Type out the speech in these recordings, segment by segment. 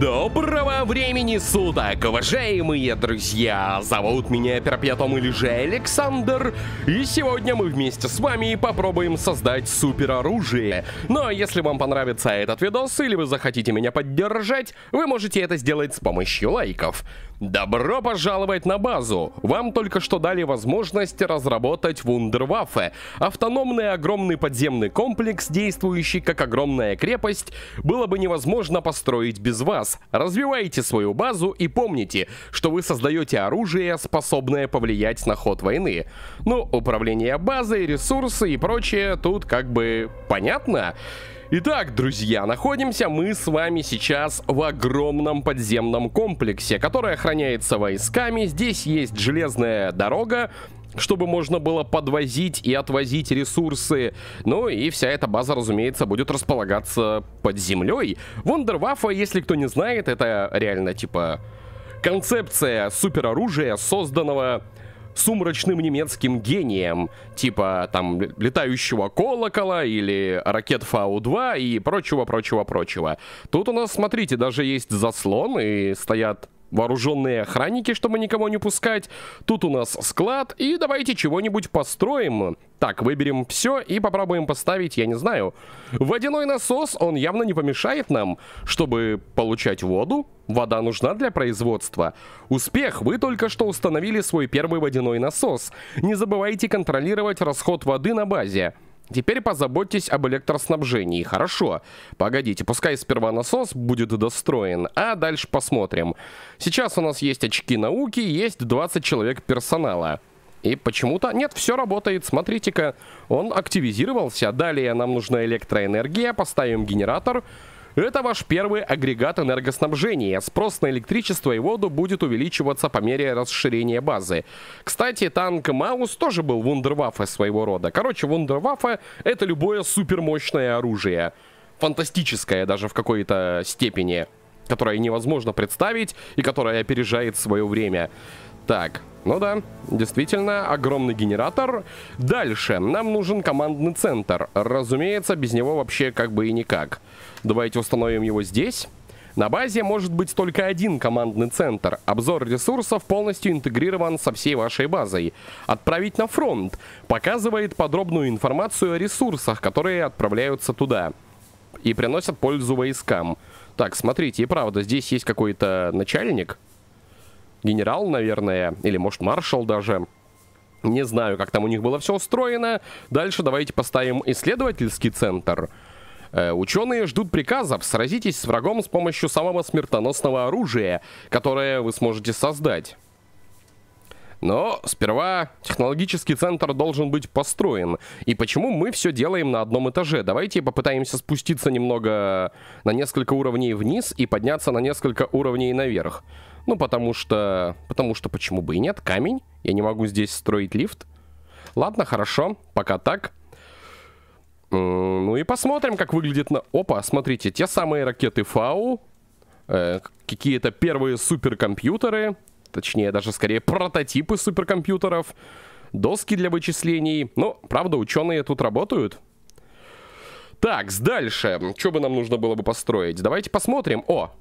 Доброго времени суток, уважаемые друзья! Зовут меня Перпетом или же Александр, и сегодня мы вместе с вами попробуем создать супероружие. Но если вам понравится этот видос или вы захотите меня поддержать, вы можете это сделать с помощью лайков. Добро пожаловать на базу! Вам только что дали возможность разработать Вундерваффе. Автономный огромный подземный комплекс, действующий как огромная крепость, было бы невозможно построить без вас. Развивайте свою базу и помните, что вы создаете оружие, способное повлиять на ход войны. Ну, управление базой, ресурсы и прочее тут как бы понятно? Понятно? Итак, друзья, находимся мы с вами сейчас в огромном подземном комплексе, который охраняется войсками. Здесь есть железная дорога, чтобы можно было подвозить и отвозить ресурсы. Ну и вся эта база, разумеется, будет располагаться под землей. Вондервафа, если кто не знает, это реально типа концепция супероружия, созданного сумрачным немецким гением, типа там летающего колокола или ракет Фау-2 и прочего-прочего-прочего. Тут у нас, смотрите, даже есть заслон и стоят вооруженные охранники, чтобы никого не пускать. Тут у нас склад, и давайте чего-нибудь построим. Так, выберем все и попробуем поставить, я не знаю. Водяной насос, он явно не помешает нам, чтобы получать воду. Вода нужна для производства. Успех, вы только что установили свой первый водяной насос. Не забывайте контролировать расход воды на базе. Теперь позаботьтесь об электроснабжении. Хорошо. Погодите, пускай сперва насос будет достроен, а дальше посмотрим. Сейчас у нас есть очки науки, есть 20 человек персонала. И почему-то... Нет, все работает, смотрите-ка. Он активизировался. Далее нам нужна электроэнергия, поставим генератор. Генератор. Это ваш первый агрегат энергоснабжения. Спрос на электричество и воду будет увеличиваться по мере расширения базы. Кстати, танк Маус тоже был вундерваффе своего рода. Короче, вундерваффе это любое супермощное оружие. Фантастическое даже в какой-то степени которое невозможно представить и которое опережает свое время. Так, ну да, действительно, огромный генератор. Дальше, нам нужен командный центр. Разумеется, без него вообще как бы и никак. Давайте установим его здесь. На базе может быть только один командный центр. Обзор ресурсов полностью интегрирован со всей вашей базой. Отправить на фронт показывает подробную информацию о ресурсах, которые отправляются туда и приносят пользу войскам. Так, смотрите, и правда, здесь есть какой-то начальник генерал, наверное, или, может, маршал даже. Не знаю, как там у них было все устроено. Дальше давайте поставим исследовательский центр. Э, ученые ждут приказов. Сразитесь с врагом с помощью самого смертоносного оружия, которое вы сможете создать. Но сперва технологический центр должен быть построен. И почему мы все делаем на одном этаже? Давайте попытаемся спуститься немного на несколько уровней вниз и подняться на несколько уровней наверх. Ну, потому что... Потому что почему бы и нет? Камень. Я не могу здесь строить лифт. Ладно, хорошо. Пока так. Ну и посмотрим, как выглядит на... Опа, смотрите, те самые ракеты Фау. Э, Какие-то первые суперкомпьютеры. Точнее, даже скорее прототипы суперкомпьютеров. Доски для вычислений. Ну, правда, ученые тут работают. Так, дальше. Что бы нам нужно было бы построить? Давайте посмотрим. О,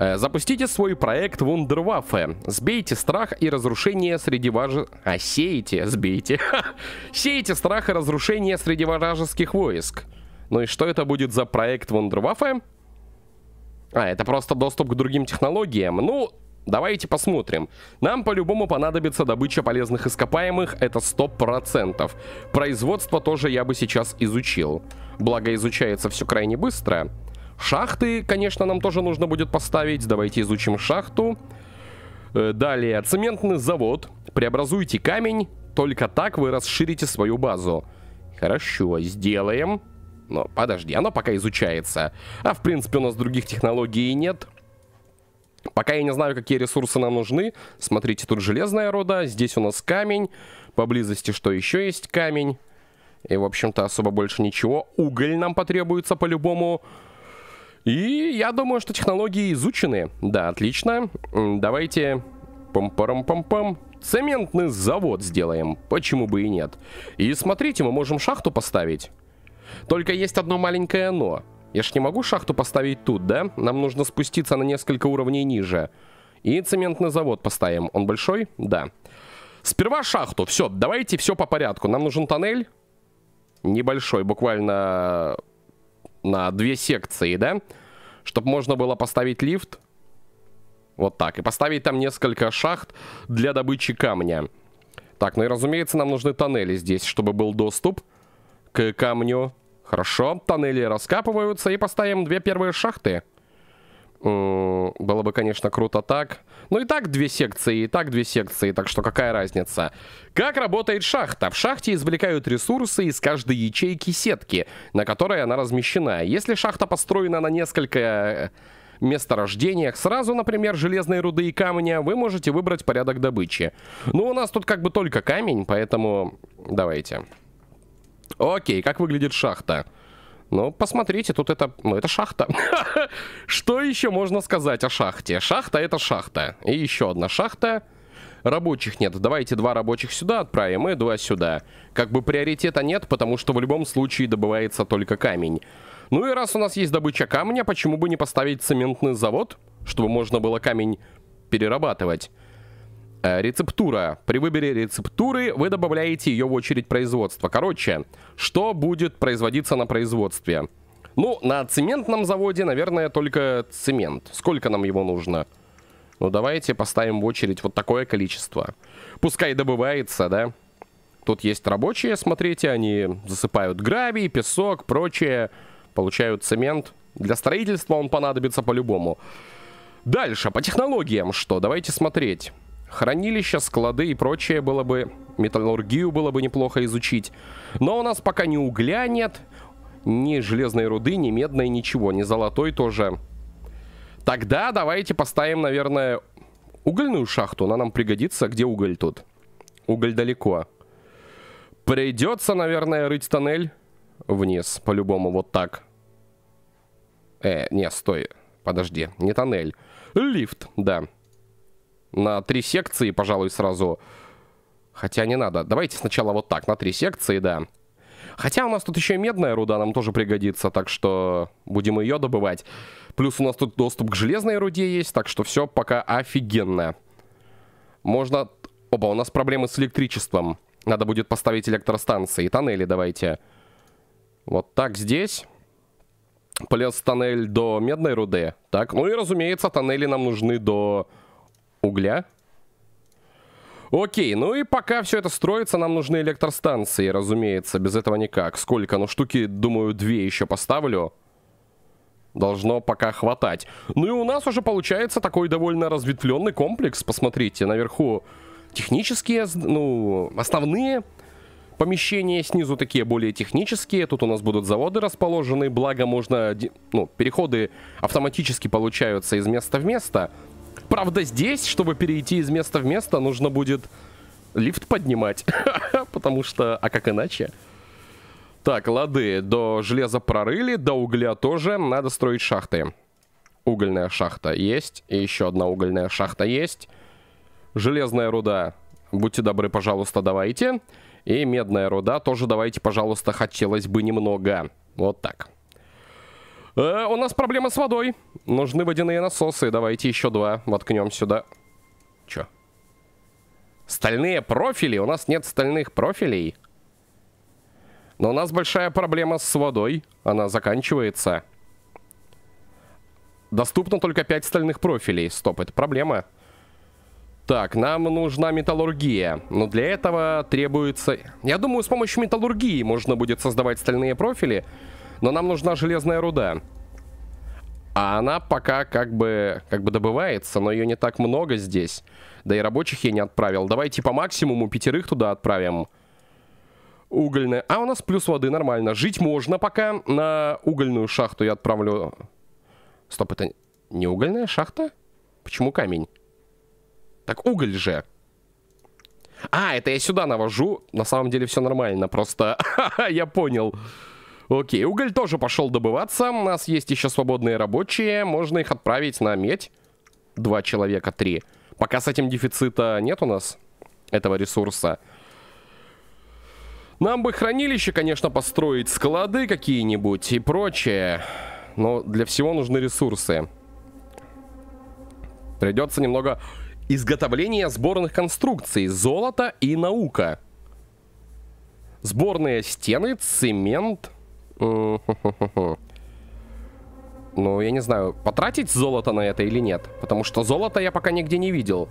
Э, запустите свой проект Вундерваффе. Сбейте страх и разрушение среди важ... А, сеете, сбейте. сеете страх и разрушение среди вражеских войск. Ну и что это будет за проект Вундерваффе? А, это просто доступ к другим технологиям. Ну, давайте посмотрим. Нам по-любому понадобится добыча полезных ископаемых, это 100%. Производство тоже я бы сейчас изучил. Благо, изучается все крайне быстро. Быстро. Шахты, конечно, нам тоже нужно будет поставить. Давайте изучим шахту. Э, далее, цементный завод. Преобразуйте камень, только так вы расширите свою базу. Хорошо, сделаем. Но подожди, оно пока изучается. А в принципе у нас других технологий нет. Пока я не знаю, какие ресурсы нам нужны. Смотрите, тут железная рода, здесь у нас камень. Поблизости что еще есть? Камень. И, в общем-то, особо больше ничего. Уголь нам потребуется по-любому. По-любому. И я думаю, что технологии изучены. Да, отлично. Давайте... Пам-парам-пам-пам. Цементный завод сделаем. Почему бы и нет. И смотрите, мы можем шахту поставить. Только есть одно маленькое «но». Я ж не могу шахту поставить тут, да? Нам нужно спуститься на несколько уровней ниже. И цементный завод поставим. Он большой? Да. Сперва шахту. Все, давайте все по порядку. Нам нужен тоннель. Небольшой, буквально на две секции, да? Чтобы можно было поставить лифт. Вот так. И поставить там несколько шахт для добычи камня. Так, ну и разумеется, нам нужны тоннели здесь, чтобы был доступ к камню. Хорошо, тоннели раскапываются и поставим две первые шахты. Э, было бы, конечно, круто так. Ну и так две секции, и так две секции, так что какая разница? Как работает шахта? В шахте извлекают ресурсы из каждой ячейки сетки, на которой она размещена. Если шахта построена на несколько э, месторождениях сразу, например, железные руды и камня, вы можете выбрать порядок добычи. Ну у нас тут как бы только камень, поэтому давайте. Окей, как выглядит шахта? Шахта. Но ну, посмотрите, тут это, ну, это шахта. Что еще можно сказать о шахте? Шахта это шахта. И еще одна шахта. Рабочих нет. Давайте два рабочих сюда отправим и два сюда. Как бы приоритета нет, потому что в любом случае добывается только камень. Ну и раз у нас есть добыча камня, почему бы не поставить цементный завод, чтобы можно было камень перерабатывать? Э, рецептура. При выборе рецептуры вы добавляете ее в очередь производства. Короче, что будет производиться на производстве? Ну, на цементном заводе, наверное, только цемент. Сколько нам его нужно? Ну, давайте поставим в очередь вот такое количество. Пускай добывается, да? Тут есть рабочие, смотрите, они засыпают гравий, песок, прочее. Получают цемент. Для строительства он понадобится по-любому. Дальше, по технологиям что? Давайте смотреть. Хранилища, склады и прочее было бы... Металлургию было бы неплохо изучить. Но у нас пока ни угля нет, ни железной руды, ни медной, ничего. Ни золотой тоже. Тогда давайте поставим, наверное, угольную шахту. Она нам пригодится. Где уголь тут? Уголь далеко. Придется, наверное, рыть тоннель вниз. По-любому вот так. Э, не, стой. Подожди. Не тоннель. Лифт, да. Да на три секции, пожалуй, сразу. Хотя не надо. Давайте сначала вот так, на три секции, да. Хотя у нас тут еще и медная руда нам тоже пригодится, так что будем ее добывать. Плюс у нас тут доступ к железной руде есть, так что все пока офигенно. Можно... Опа, у нас проблемы с электричеством. Надо будет поставить электростанции. Тоннели давайте. Вот так здесь. Плюс тоннель до медной руды. Так, ну и разумеется, тоннели нам нужны до угля. Окей, ну и пока все это строится, нам нужны электростанции, разумеется, без этого никак. Сколько? Ну, штуки, думаю, две еще поставлю. Должно пока хватать. Ну и у нас уже получается такой довольно разветвленный комплекс. Посмотрите, наверху технические, ну, основные помещения, снизу такие более технические. Тут у нас будут заводы расположены, благо можно, ну, переходы автоматически получаются из места в место. Правда, здесь, чтобы перейти из места в место, нужно будет лифт поднимать. Потому что, а как иначе? Так, лады, до железа прорыли, до угля тоже. Надо строить шахты. Угольная шахта есть. И еще одна угольная шахта есть. Железная руда. Будьте добры, пожалуйста, давайте. И медная руда тоже давайте, пожалуйста, хотелось бы немного. Вот так. Э, у нас проблема с водой. Нужны водяные насосы. Давайте еще два воткнем сюда. Че? Стальные профили? У нас нет стальных профилей. Но у нас большая проблема с водой. Она заканчивается. Доступно только 5 стальных профилей. Стоп, это проблема. Так, нам нужна металлургия. Но для этого требуется... Я думаю, с помощью металлургии можно будет создавать стальные профили. Но нам нужна железная руда. А она пока как бы, как бы добывается, но ее не так много здесь. Да и рабочих я не отправил. Давайте по максимуму пятерых туда отправим. Угольная. А у нас плюс воды, нормально. Жить можно пока. На угольную шахту я отправлю... Стоп, это не угольная шахта? Почему камень? Так уголь же. А, это я сюда навожу. На самом деле все нормально, просто я понял. Окей, уголь тоже пошел добываться. У нас есть еще свободные рабочие. Можно их отправить на медь. Два человека, три. Пока с этим дефицита нет у нас этого ресурса. Нам бы хранилище, конечно, построить, склады какие-нибудь и прочее. Но для всего нужны ресурсы. Придется немного изготовления сборных конструкций. Золото и наука. Сборные стены, цемент... Ну, я не знаю, потратить золото на это или нет. Потому что золото я пока нигде не видел.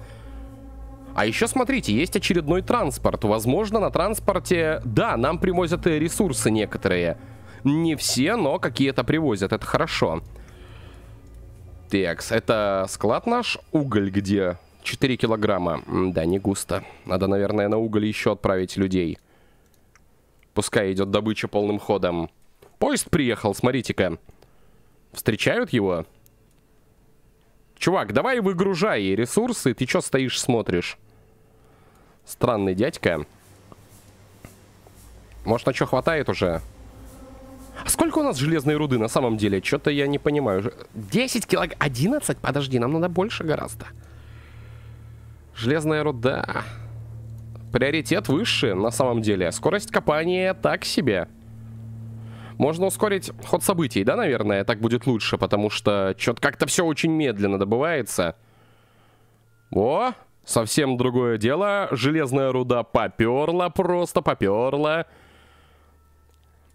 А еще смотрите, есть очередной транспорт. Возможно, на транспорте... Да, нам привозят ресурсы некоторые. Не все, но какие-то привозят. Это хорошо. Текс, это склад наш. Уголь где? 4 килограмма. Да, не густо. Надо, наверное, на уголь еще отправить людей. Пускай идет добыча полным ходом. Поезд приехал, смотрите-ка. Встречают его? Чувак, давай выгружай ресурсы. Ты что стоишь, смотришь? Странный дядька. Может, на что хватает уже? А сколько у нас железной руды на самом деле? что то я не понимаю. 10 килограмм? 11? Подожди, нам надо больше гораздо. Железная руда. Приоритет выше на самом деле. Скорость копания так себе. Можно ускорить ход событий, да, наверное? Так будет лучше, потому что что-то как-то все очень медленно добывается. О, совсем другое дело. Железная руда поперла, просто поперла.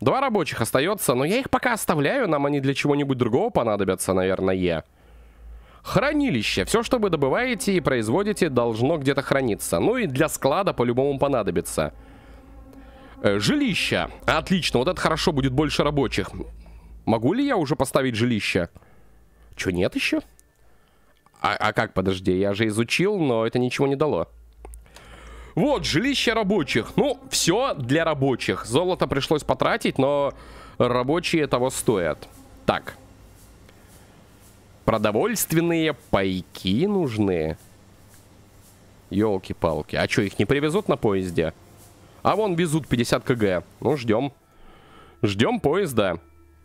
Два рабочих остается, но я их пока оставляю. Нам они для чего-нибудь другого понадобятся, наверное. Хранилище. Все, что вы добываете и производите, должно где-то храниться. Ну и для склада по-любому понадобится. Понадобится. Э, жилища. Отлично, вот это хорошо, будет больше рабочих. Могу ли я уже поставить жилища? Че, нет еще? А, а как, подожди, я же изучил, но это ничего не дало. Вот, жилище рабочих. Ну, все для рабочих. Золото пришлось потратить, но рабочие того стоят. Так. Продовольственные пайки нужны. Елки-палки. А что, их не привезут на поезде? А вон везут 50 кг. Ну, ждем. Ждем поезда.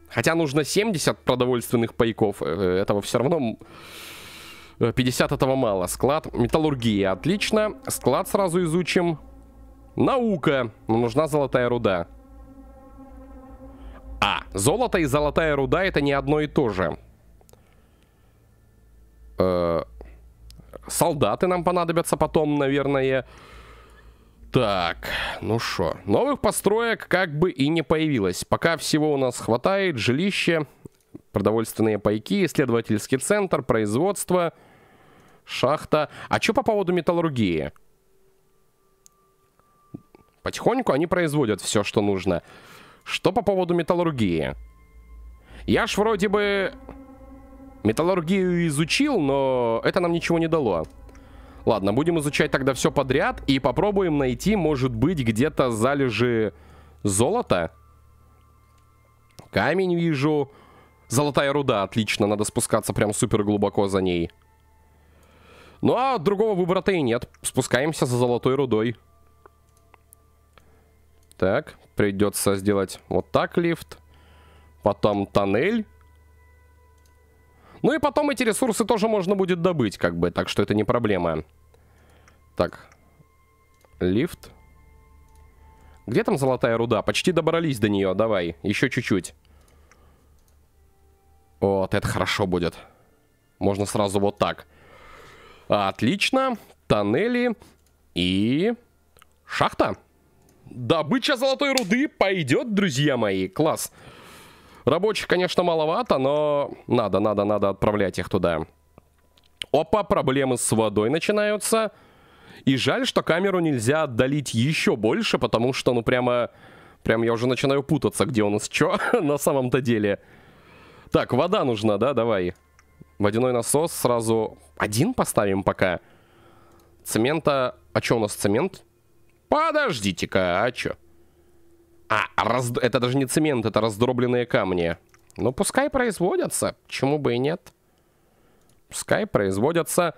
Хотя нужно 70 продовольственных пайков. Э, этого все равно... 50 э, этого мало. Склад. Металлургия. Отлично. Склад сразу изучим. Наука. нужна золотая руда. А, золото и золотая руда это не одно и то же. Э -э солдаты нам понадобятся потом, наверное. Так, ну что, новых построек как бы и не появилось. Пока всего у нас хватает. Жилище, продовольственные пайки, исследовательский центр, производство, шахта. А что по поводу металлургии? Потихоньку они производят все, что нужно. Что по поводу металлургии? Я ж вроде бы металлургию изучил, но это нам ничего не дало. Ладно, будем изучать тогда все подряд и попробуем найти, может быть, где-то залежи золота. Камень вижу. Золотая руда, отлично, надо спускаться прям супер глубоко за ней. Ну а другого выбора-то и нет. Спускаемся за золотой рудой. Так, придется сделать вот так лифт. Потом тоннель. Ну и потом эти ресурсы тоже можно будет добыть, как бы, так что это не проблема. Так. Лифт. Где там золотая руда? Почти добрались до нее. Давай, еще чуть-чуть. Вот, это хорошо будет. Можно сразу вот так. Отлично. Тоннели. И... Шахта. Добыча золотой руды пойдет, друзья мои. Класс. Рабочих, конечно, маловато, но надо, надо, надо отправлять их туда. Опа, проблемы с водой начинаются. Начинаются. И жаль, что камеру нельзя отдалить еще больше, потому что, ну, прямо... Прям я уже начинаю путаться, где у нас что на самом-то деле. Так, вода нужна, да? Давай. Водяной насос сразу один поставим пока. Цемента... А что у нас цемент? Подождите-ка, а что? А, раз... это даже не цемент, это раздробленные камни. Ну, пускай производятся. Почему бы и нет? Пускай производятся...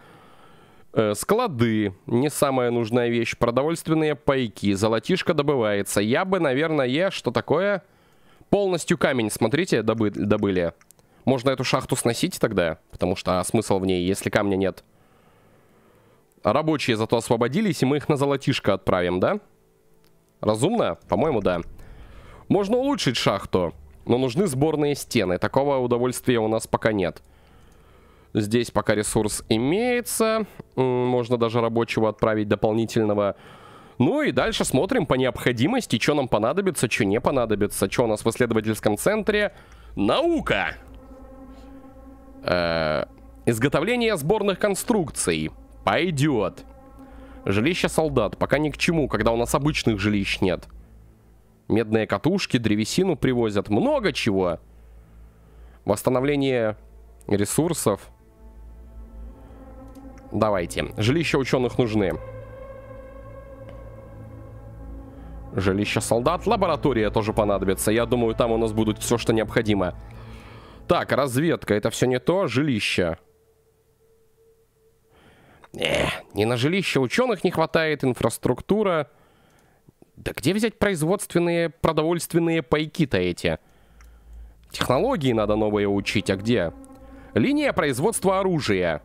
Э, склады, не самая нужная вещь, продовольственные пайки, золотишко добывается. Я бы, наверное, е что такое? Полностью камень, смотрите, добы добыли. Можно эту шахту сносить тогда, потому что а, смысл в ней, если камня нет. Рабочие зато освободились, и мы их на золотишко отправим, да? Разумно? По-моему, да. Можно улучшить шахту, но нужны сборные стены. Такого удовольствия у нас пока нет. Здесь пока ресурс имеется. Можно даже рабочего отправить дополнительного. Ну и дальше смотрим по необходимости, что нам понадобится, что не понадобится. Что у нас в исследовательском центре? Наука! Э -э изготовление сборных конструкций. Пойдет. Жилище солдат. Пока ни к чему, когда у нас обычных жилищ нет. Медные катушки, древесину привозят. Много чего. Восстановление ресурсов. Давайте. Жилища ученых нужны. Жилища солдат. Лаборатория тоже понадобится. Я думаю, там у нас будет все, что необходимо. Так, разведка. Это все не то. Жилище. Эх, не на жилище ученых не хватает. Инфраструктура. Да где взять производственные продовольственные пайки-то эти? Технологии надо новые учить. А где? Линия производства оружия.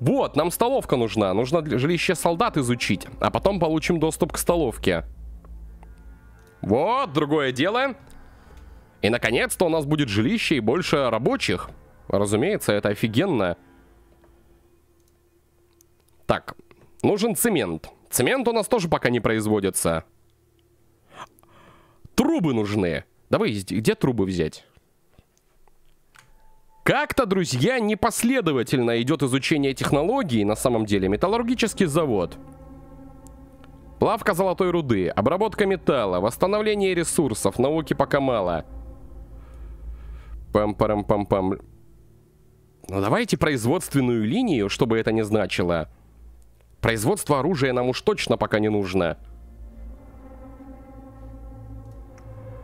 Вот, нам столовка нужна. Нужно жилище солдат изучить. А потом получим доступ к столовке. Вот, другое дело. И, наконец-то, у нас будет жилище и больше рабочих. Разумеется, это офигенно. Так, нужен цемент. Цемент у нас тоже пока не производится. Трубы нужны. Давай, где трубы взять? Как-то, друзья, непоследовательно идет изучение технологий, на самом деле, металлургический завод. Плавка золотой руды, обработка металла, восстановление ресурсов, науки пока мало. Пам-парам-пам-пам. Ну давайте производственную линию, чтобы это не значило. Производство оружия нам уж точно пока не нужно.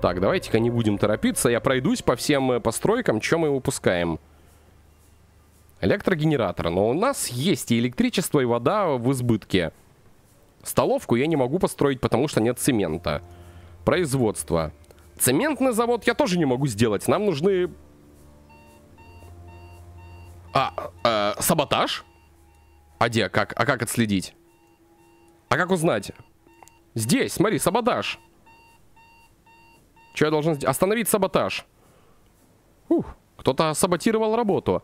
Так, давайте-ка не будем торопиться. Я пройдусь по всем э, постройкам, чем мы упускаем. Электрогенератор. Но у нас есть и электричество, и вода в избытке. Столовку я не могу построить, потому что нет цемента. Производство. Цементный завод я тоже не могу сделать. Нам нужны... А, э, саботаж? А где? Как? А как отследить? А как узнать? Здесь, смотри, саботаж. Что я должен сделать? Остановить саботаж. Ух, кто-то саботировал работу.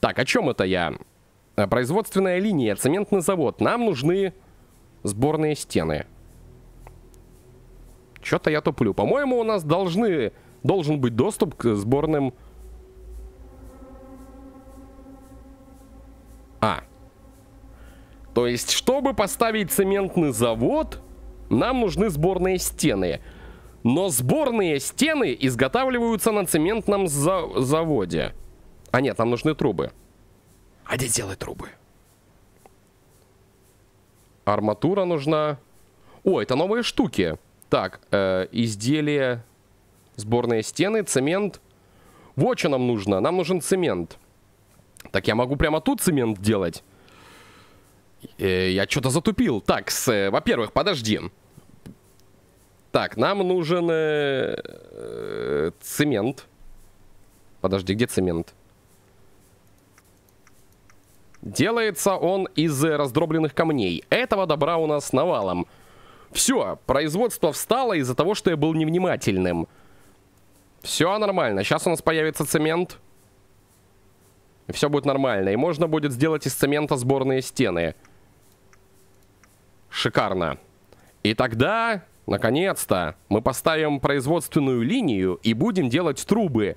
Так, о чем это я? Э, производственная линия, цементный завод. Нам нужны сборные стены. Что-то я туплю. По-моему, у нас должны, должен быть доступ к сборным... А. То есть, чтобы поставить цементный завод, нам нужны сборные стены. Стены. Но сборные стены изготавливаются на цементном за заводе. А нет, нам нужны трубы. А где делать трубы? Арматура нужна. О, это новые штуки. Так, э, изделия, сборные стены, цемент. Вот что нам нужно. Нам нужен цемент. Так я могу прямо тут цемент делать. Э, я что-то затупил. Так, э, во-первых, Подожди. Так, нам нужен э, цемент. Подожди, где цемент? Делается он из раздробленных камней. Этого добра у нас навалом. Все, производство встало из-за того, что я был невнимательным. Все нормально. Сейчас у нас появится цемент. все будет нормально. И можно будет сделать из цемента сборные стены. Шикарно. И тогда Наконец-то мы поставим производственную линию и будем делать трубы.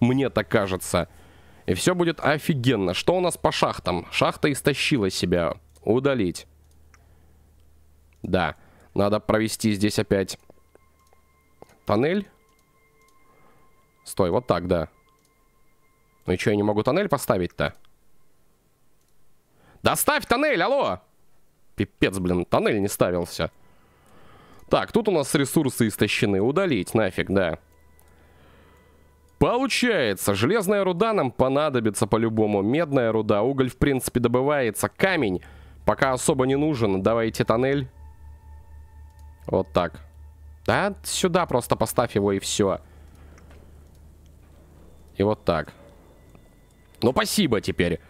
Мне так кажется. И все будет офигенно. Что у нас по шахтам? Шахта истощила себя. Удалить. Да. Надо провести здесь опять тоннель. Стой, вот так, да. Ну и что, я не могу тоннель поставить-то? Доставь да тоннель, алло! Пипец, блин, тоннель не ставился. Так, тут у нас ресурсы истощены. Удалить, нафиг, да. Получается, железная руда нам понадобится по-любому. Медная руда, уголь в принципе добывается. Камень пока особо не нужен. Давайте тоннель. Вот так. Да, сюда просто поставь его и все. И вот так. Ну, спасибо теперь.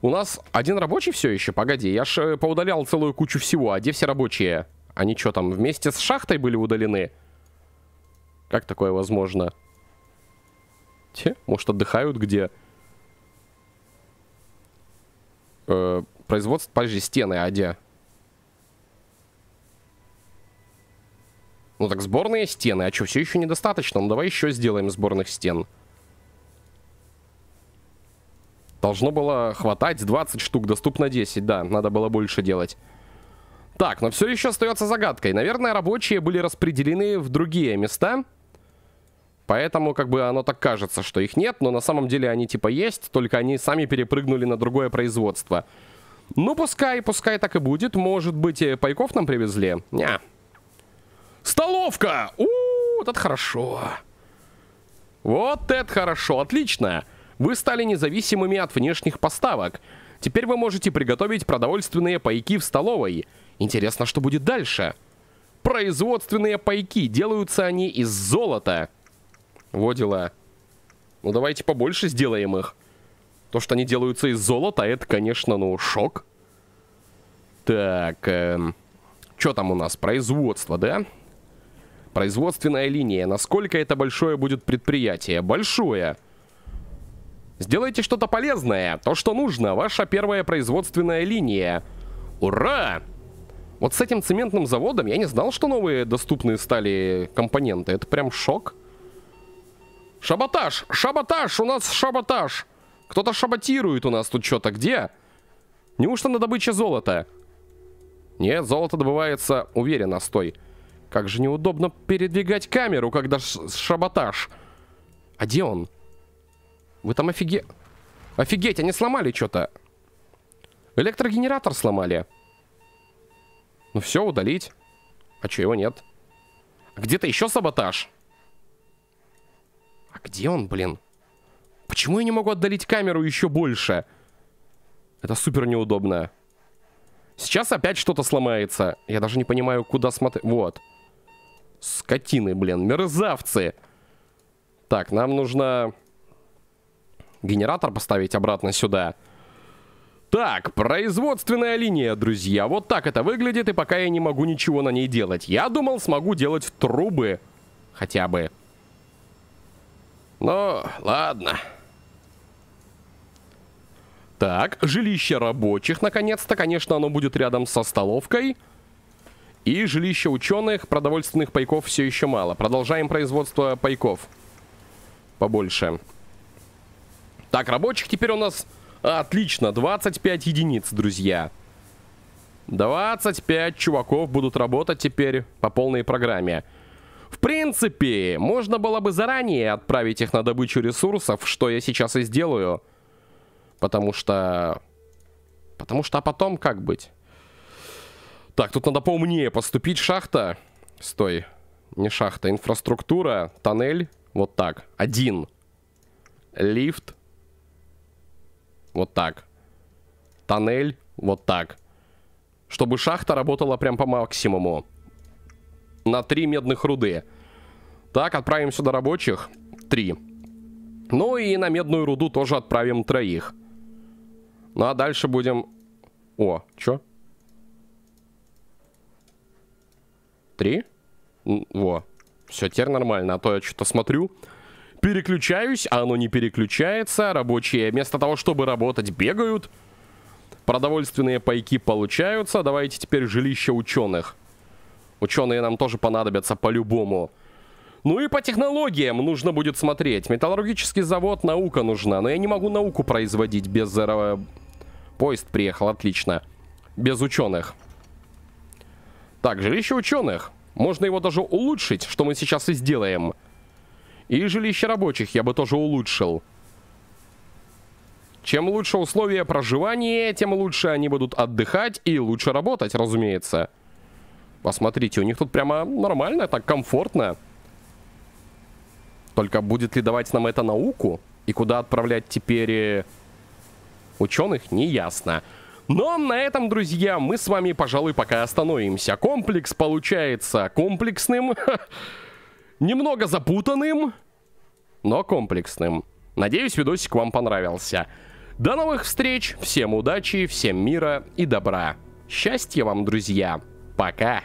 У нас один рабочий все еще? Погоди, я же э, поудалял целую кучу всего. А где все рабочие? Они что там, вместе с шахтой были удалены? Как такое возможно? Те, может, отдыхают где? Э, производство, подожди, стены, а где? Ну так сборные стены, а что, все еще недостаточно? Ну давай еще сделаем сборных стен. Должно было хватать 20 штук, доступно 10, да, надо было больше делать. Так, но все еще остается загадкой. Наверное, рабочие были распределены в другие места. Поэтому как бы оно так кажется, что их нет, но на самом деле они типа есть, только они сами перепрыгнули на другое производство. Ну, пускай, пускай так и будет. Может быть, э, пайков нам привезли? Не. Столовка! У, вот это хорошо. Вот это хорошо, отлично. Вы стали независимыми от внешних поставок. Теперь вы можете приготовить продовольственные пайки в столовой. Интересно, что будет дальше? Производственные пайки. Делаются они из золота. Вот дела. Ну, давайте побольше сделаем их. То, что они делаются из золота, это, конечно, ну, шок. Так, эм, что там у нас? Производство, да? Производственная линия. Насколько это большое будет предприятие? Большое. Сделайте что-то полезное. То, что нужно. Ваша первая производственная линия. Ура! Вот с этим цементным заводом я не знал, что новые доступные стали компоненты. Это прям шок. Шаботаж! Шаботаж! У нас шаботаж! Кто-то шаботирует у нас тут что-то. Где? Неужто на добыче золота? Нет, золото добывается уверенно, стой. Как же неудобно передвигать камеру, когда шаботаж. А где он? Вы там офиге... Офигеть, они сломали что-то. Электрогенератор сломали. Ну все, удалить. А че, его нет? Где-то еще саботаж? А где он, блин? Почему я не могу отдалить камеру еще больше? Это супер неудобно. Сейчас опять что-то сломается. Я даже не понимаю, куда смотреть. Вот. Скотины, блин. Мерзавцы. Так, нам нужно генератор поставить обратно сюда. Сюда. Так, производственная линия, друзья. Вот так это выглядит, и пока я не могу ничего на ней делать. Я думал, смогу делать трубы. Хотя бы. Ну, ладно. Так, жилище рабочих, наконец-то. Конечно, оно будет рядом со столовкой. И жилище ученых, продовольственных пайков все еще мало. Продолжаем производство пайков. Побольше. Так, рабочих теперь у нас Отлично, 25 единиц, друзья. 25 чуваков будут работать теперь по полной программе. В принципе, можно было бы заранее отправить их на добычу ресурсов, что я сейчас и сделаю. Потому что... Потому что, а потом как быть? Так, тут надо поумнее поступить. Шахта. Стой. Не шахта, инфраструктура, тоннель. Вот так. Один. Лифт вот так. Тоннель, вот так. Чтобы шахта работала прям по максимуму. На три медных руды. Так, отправим сюда рабочих. Три. Ну и на медную руду тоже отправим троих. Ну а дальше будем... О, чё? Три? Во. Все, теперь нормально, а то я что-то смотрю... Переключаюсь, а оно не переключается. Рабочие вместо того, чтобы работать, бегают. Продовольственные пайки получаются. Давайте теперь жилище ученых. Ученые нам тоже понадобятся по-любому. Ну и по технологиям нужно будет смотреть. Металлургический завод, наука нужна. Но я не могу науку производить без... Э, поезд приехал, отлично. Без ученых. Так, жилище ученых. Можно его даже улучшить, что мы сейчас и сделаем. И жилище рабочих я бы тоже улучшил. Чем лучше условия проживания, тем лучше они будут отдыхать и лучше работать, разумеется. Посмотрите, у них тут прямо нормально, так комфортно. Только будет ли давать нам это науку? И куда отправлять теперь э, ученых, не ясно. Но на этом, друзья, мы с вами, пожалуй, пока остановимся. Комплекс получается комплексным, немного запутанным, но комплексным. Надеюсь, видосик вам понравился. До новых встреч, всем удачи, всем мира и добра. Счастья вам, друзья. Пока.